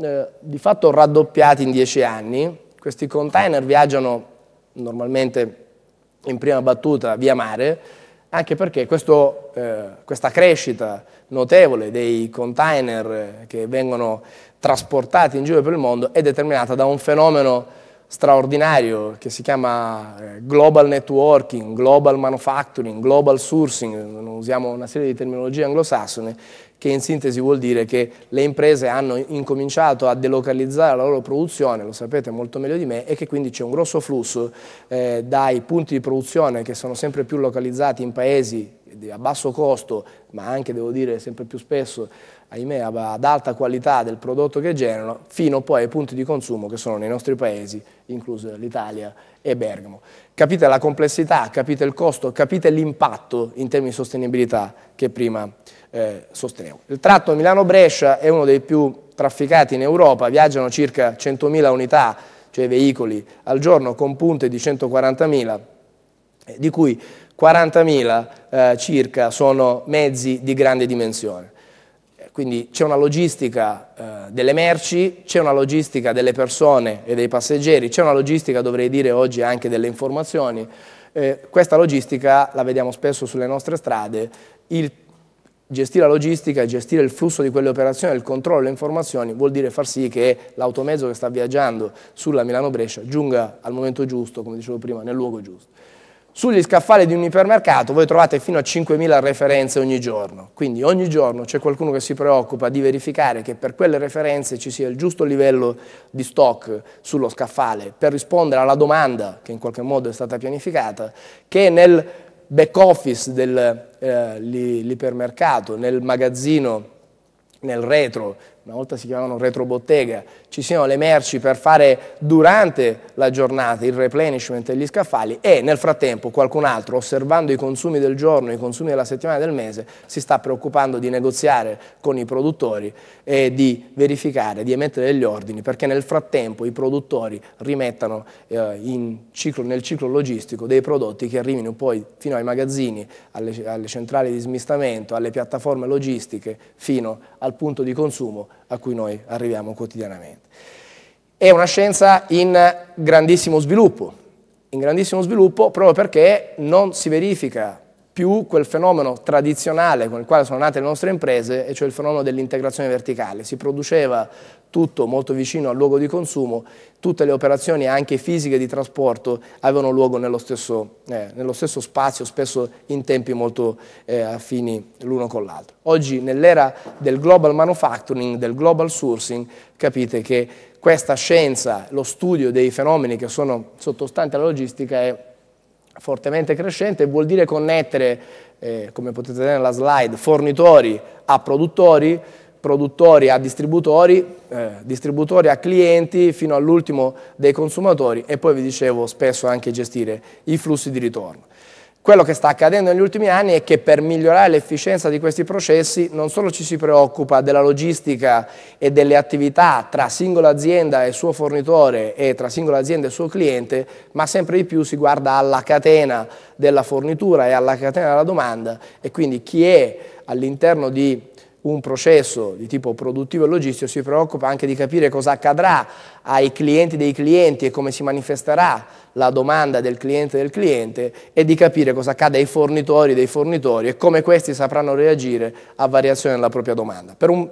eh, di fatto raddoppiati in dieci anni. Questi container viaggiano normalmente in prima battuta via mare, anche perché questo, eh, questa crescita notevole dei container eh, che vengono trasportati in giro per il mondo è determinata da un fenomeno straordinario che si chiama eh, Global Networking, Global Manufacturing, Global Sourcing, usiamo una serie di terminologie anglosassone, che in sintesi vuol dire che le imprese hanno incominciato a delocalizzare la loro produzione, lo sapete molto meglio di me, e che quindi c'è un grosso flusso eh, dai punti di produzione che sono sempre più localizzati in paesi a basso costo, ma anche devo dire sempre più spesso, ahimè, ad alta qualità del prodotto che generano, fino poi ai punti di consumo che sono nei nostri paesi, incluso l'Italia e Bergamo. Capite la complessità, capite il costo, capite l'impatto in termini di sostenibilità che prima eh, sostenevo. Il tratto Milano-Brescia è uno dei più trafficati in Europa, viaggiano circa 100.000 unità, cioè veicoli al giorno, con punte di 140.000, di cui 40.000 eh, circa sono mezzi di grande dimensione. Quindi c'è una logistica eh, delle merci, c'è una logistica delle persone e dei passeggeri, c'è una logistica, dovrei dire oggi, anche delle informazioni. Eh, questa logistica la vediamo spesso sulle nostre strade. Il gestire la logistica, gestire il flusso di quelle operazioni, il controllo delle informazioni, vuol dire far sì che l'automezzo che sta viaggiando sulla Milano-Brescia giunga al momento giusto, come dicevo prima, nel luogo giusto. Sugli scaffali di un ipermercato voi trovate fino a 5.000 referenze ogni giorno, quindi ogni giorno c'è qualcuno che si preoccupa di verificare che per quelle referenze ci sia il giusto livello di stock sullo scaffale per rispondere alla domanda che in qualche modo è stata pianificata, che nel back office dell'ipermercato, eh, nel magazzino, nel retro una volta si chiamavano retrobottega, ci siano le merci per fare durante la giornata il replenishment degli scaffali e nel frattempo qualcun altro, osservando i consumi del giorno, i consumi della settimana e del mese, si sta preoccupando di negoziare con i produttori e di verificare, di emettere degli ordini, perché nel frattempo i produttori rimettano eh, ciclo, nel ciclo logistico dei prodotti che arrivino poi fino ai magazzini, alle, alle centrali di smistamento, alle piattaforme logistiche, fino al punto di consumo a cui noi arriviamo quotidianamente. È una scienza in grandissimo sviluppo, in grandissimo sviluppo proprio perché non si verifica più quel fenomeno tradizionale con il quale sono nate le nostre imprese, e cioè il fenomeno dell'integrazione verticale. Si produceva tutto molto vicino al luogo di consumo, tutte le operazioni anche fisiche di trasporto avevano luogo nello stesso, eh, nello stesso spazio, spesso in tempi molto eh, affini l'uno con l'altro. Oggi nell'era del global manufacturing, del global sourcing, capite che questa scienza, lo studio dei fenomeni che sono sottostanti alla logistica è fortemente crescente vuol dire connettere, eh, come potete vedere nella slide, fornitori a produttori, produttori a distributori, eh, distributori a clienti, fino all'ultimo dei consumatori e poi vi dicevo spesso anche gestire i flussi di ritorno. Quello che sta accadendo negli ultimi anni è che per migliorare l'efficienza di questi processi non solo ci si preoccupa della logistica e delle attività tra singola azienda e suo fornitore e tra singola azienda e suo cliente, ma sempre di più si guarda alla catena della fornitura e alla catena della domanda e quindi chi è all'interno di un processo di tipo produttivo e logistico si preoccupa anche di capire cosa accadrà ai clienti dei clienti e come si manifesterà la domanda del cliente del cliente e di capire cosa accade ai fornitori dei fornitori e come questi sapranno reagire a variazione della propria domanda. Per un,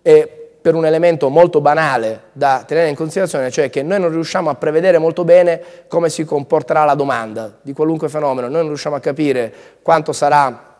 eh, per un elemento molto banale da tenere in considerazione, cioè che noi non riusciamo a prevedere molto bene come si comporterà la domanda di qualunque fenomeno, noi non riusciamo a capire quanto sarà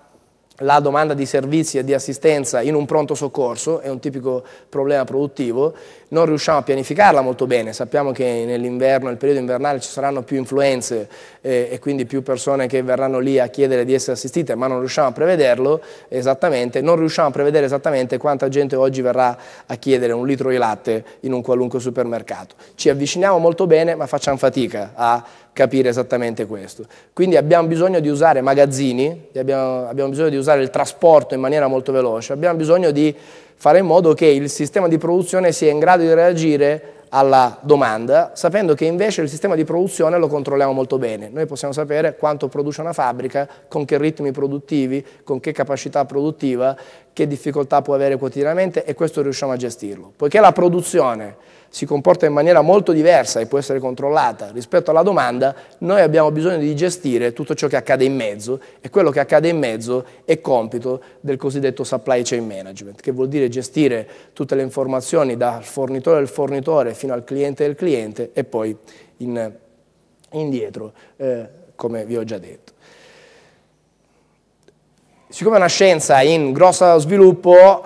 la domanda di servizi e di assistenza in un pronto soccorso, è un tipico problema produttivo, non riusciamo a pianificarla molto bene, sappiamo che nell'inverno, nel periodo invernale ci saranno più influenze eh, e quindi più persone che verranno lì a chiedere di essere assistite, ma non riusciamo a prevederlo esattamente, non riusciamo a prevedere esattamente quanta gente oggi verrà a chiedere un litro di latte in un qualunque supermercato. Ci avviciniamo molto bene, ma facciamo fatica a capire esattamente questo. Quindi abbiamo bisogno di usare magazzini, abbiamo, abbiamo bisogno di usare il trasporto in maniera molto veloce, abbiamo bisogno di fare in modo che il sistema di produzione sia in grado di reagire alla domanda, sapendo che invece il sistema di produzione lo controlliamo molto bene. Noi possiamo sapere quanto produce una fabbrica, con che ritmi produttivi, con che capacità produttiva, che difficoltà può avere quotidianamente e questo riusciamo a gestirlo. Poiché la produzione si comporta in maniera molto diversa e può essere controllata rispetto alla domanda, noi abbiamo bisogno di gestire tutto ciò che accade in mezzo e quello che accade in mezzo è compito del cosiddetto supply chain management, che vuol dire gestire tutte le informazioni dal fornitore del fornitore fino al cliente del cliente e poi in, indietro, eh, come vi ho già detto. Siccome è una scienza in grosso sviluppo,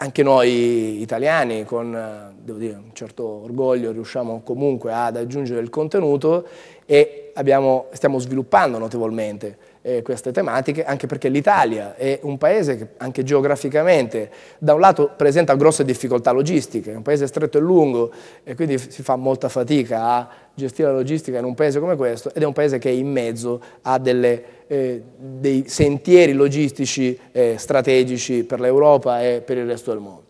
anche noi italiani con, eh, dire, un certo orgoglio riusciamo comunque ad aggiungere il contenuto e abbiamo, stiamo sviluppando notevolmente eh, queste tematiche, anche perché l'Italia è un paese che anche geograficamente da un lato presenta grosse difficoltà logistiche, è un paese stretto e lungo e quindi si fa molta fatica a gestire la logistica in un paese come questo ed è un paese che è in mezzo a delle, eh, dei sentieri logistici eh, strategici per l'Europa e per il resto del mondo.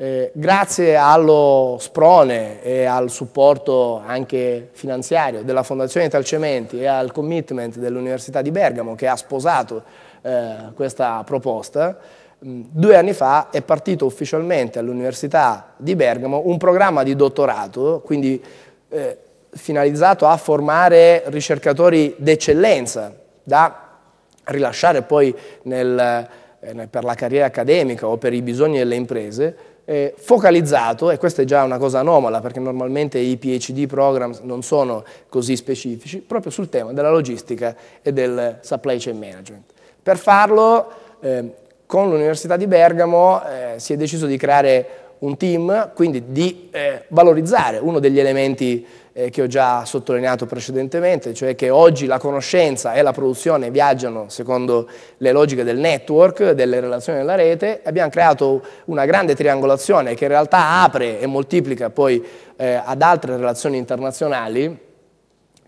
Eh, grazie allo sprone e al supporto anche finanziario della Fondazione Talcementi e al commitment dell'Università di Bergamo che ha sposato eh, questa proposta, mm, due anni fa è partito ufficialmente all'Università di Bergamo un programma di dottorato, quindi eh, finalizzato a formare ricercatori d'eccellenza da rilasciare poi nel, eh, per la carriera accademica o per i bisogni delle imprese, eh, focalizzato, e questa è già una cosa anomala perché normalmente i PhD program non sono così specifici, proprio sul tema della logistica e del supply chain management. Per farlo, eh, con l'Università di Bergamo eh, si è deciso di creare un team, quindi di eh, valorizzare uno degli elementi eh, che ho già sottolineato precedentemente, cioè che oggi la conoscenza e la produzione viaggiano secondo le logiche del network, delle relazioni della rete, abbiamo creato una grande triangolazione che in realtà apre e moltiplica poi eh, ad altre relazioni internazionali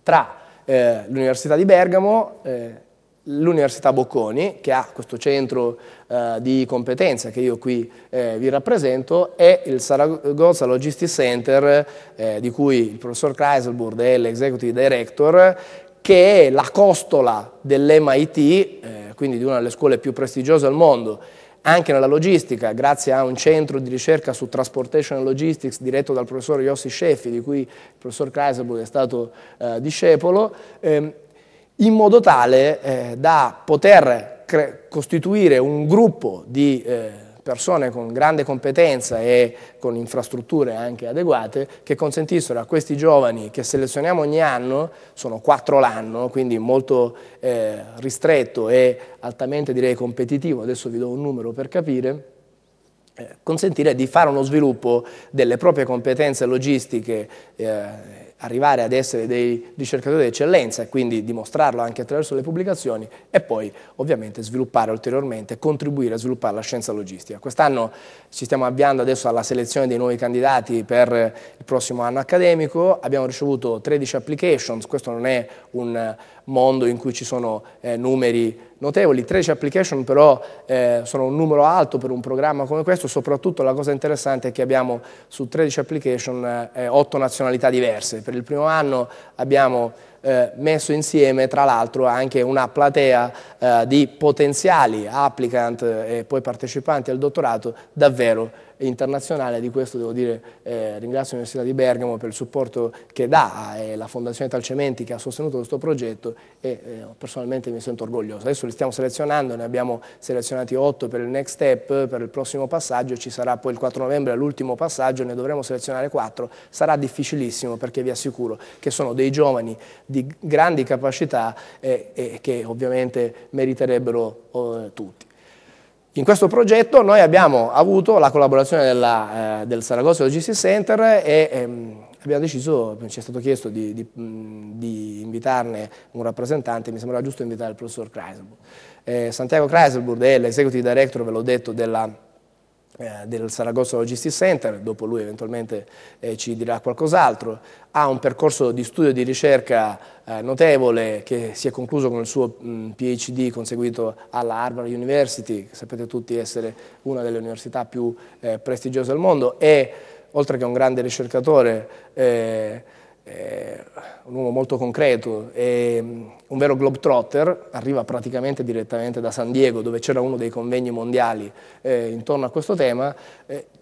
tra eh, l'Università di Bergamo, eh, l'Università Bocconi, che ha questo centro eh, di competenza che io qui eh, vi rappresento, e il Saragozza Logistics Center, eh, di cui il professor Kreiselburg è l'executive director, che è la costola dell'MIT, eh, quindi di una delle scuole più prestigiose al mondo, anche nella logistica, grazie a un centro di ricerca su Transportation Logistics diretto dal professor Yossi Sceffi, di cui il professor Kreiselburg è stato eh, discepolo, ehm, in modo tale eh, da poter cre- costituire un gruppo di eh, persone con grande competenza e con infrastrutture anche adeguate che consentissero a questi giovani che selezioniamo ogni anno, sono quattro l'anno, quindi molto eh, ristretto e altamente direi competitivo, adesso vi do un numero per capire, eh, consentire di fare uno sviluppo delle proprie competenze logistiche eh, arrivare ad essere dei ricercatori d'eccellenza e quindi dimostrarlo anche attraverso le pubblicazioni e poi ovviamente sviluppare ulteriormente, contribuire a sviluppare la scienza logistica. Quest'anno ci stiamo avviando adesso alla selezione dei nuovi candidati per il prossimo anno accademico, abbiamo ricevuto 13 applications, questo non è un mondo in cui ci sono eh, numeri notevoli. 13 application però eh, sono un numero alto per un programma come questo, soprattutto la cosa interessante è che abbiamo su 13 application eh, 8 nazionalità diverse. Per il primo anno abbiamo eh, messo insieme tra l'altro anche una platea eh, di potenziali applicant eh, e poi partecipanti al dottorato davvero internazionale, di questo devo dire eh, ringrazio l'Università di Bergamo per il supporto che dà eh, e la Fondazione Talcementi che ha sostenuto questo progetto e eh, personalmente mi sento orgoglioso. Adesso li stiamo selezionando, ne abbiamo selezionati 8 per il next step, per il prossimo passaggio, ci sarà poi il 4 novembre l'ultimo passaggio, ne dovremo selezionare 4, sarà difficilissimo perché vi assicuro che sono dei giovani di grandi capacità e, eh, eh, che ovviamente meriterebbero eh, tutti. In questo progetto noi abbiamo avuto la collaborazione della, eh, del Saragossa Logistics Center e ehm, abbiamo deciso, ci è stato chiesto di, di, di, invitarne un rappresentante, mi sembrava giusto invitare il professor Kreiselburg. Eh, Santiago Kreiselburg è l'executive director, ve l'ho detto, della eh, del Saragozza Logistics Center, dopo lui eventualmente eh, ci dirà qualcos'altro, ha un percorso di studio e di ricerca eh, notevole che si è concluso con il suo mh, PhD conseguito alla Harvard University, che sapete tutti essere una delle università più eh, prestigiose al mondo e oltre che un grande ricercatore eh, eh, un uomo molto concreto, è mm, un vero globetrotter, arriva praticamente direttamente da San Diego dove c'era uno dei convegni mondiali eh, intorno a questo tema, eh,